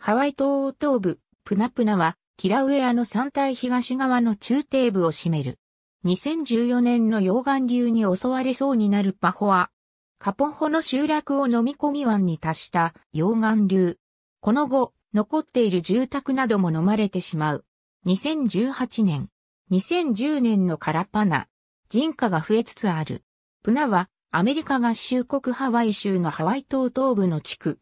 ハワイ島東部、プナプナは、キラウエアの山体東側の中底部を占める。2014年の溶岩流に襲われそうになるパホア。カポンホの集落を飲み込み湾に達した溶岩流。この後、残っている住宅なども飲まれてしまう。2018年、2010年のカラパナ。人家が増えつつある。プナは、アメリカ合衆国ハワイ州のハワイ島東部の地区。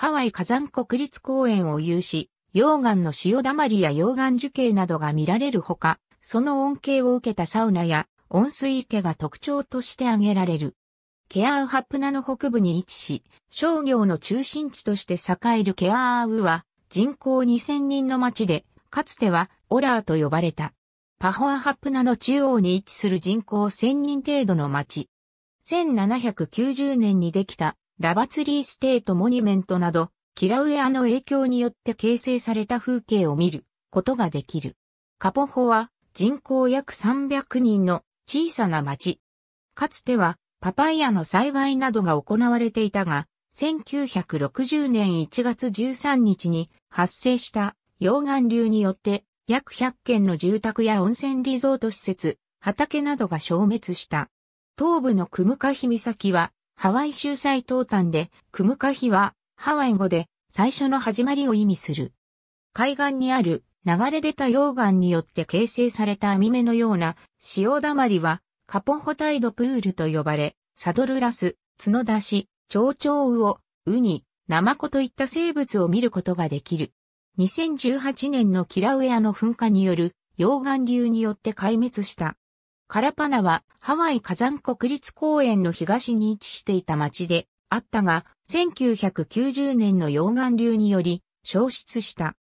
ハワイ火山国立公園を有し、溶岩の潮だまりや溶岩樹形などが見られるほか、その恩恵を受けたサウナや温水池が特徴として挙げられる。ケアウハプナの北部に位置し、商業の中心地として栄えるケアウは人口2000人の町で、かつてはオラーと呼ばれた。パホアハプナの中央に位置する人口1000人程度の町。1790年にできたラバツリーステートモニュメントなど、キラウエアの影響によって形成された風景を見ることができる。カポホは人口約300人の小さな町。かつてはパパイヤの栽培などが行われていたが、1960年1月13日に発生した溶岩流によって約100軒の住宅や温泉リゾート施設、畑などが消滅した。東部のクムカヒ岬はハワイ州最東端で、クムカヒは、ハワイ語で、最初の始まりを意味する。海岸にある、流れ出た溶岩によって形成された網目のような、潮だまりは、カポンホタイドプールと呼ばれ、サドルラス、角出し、蝶々魚、ウニ、ナマコといった生物を見ることができる。2018年のキラウエアの噴火による溶岩流によって壊滅したカラパナはハワイ火山国立公園の東に位置していた町であったが、1990年の溶岩流により消失した。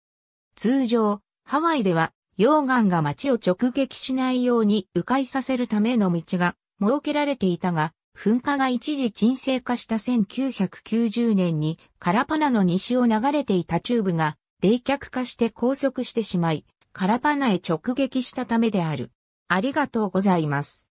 通常、ハワイでは溶岩が町を直撃しないように迂回させるための道が設けられていたが、噴火が一時沈静化した1990年にカラパナの西を流れていたチューブが冷却化して拘束してしまい、カラパナへ直撃したためである。ありがとうございます。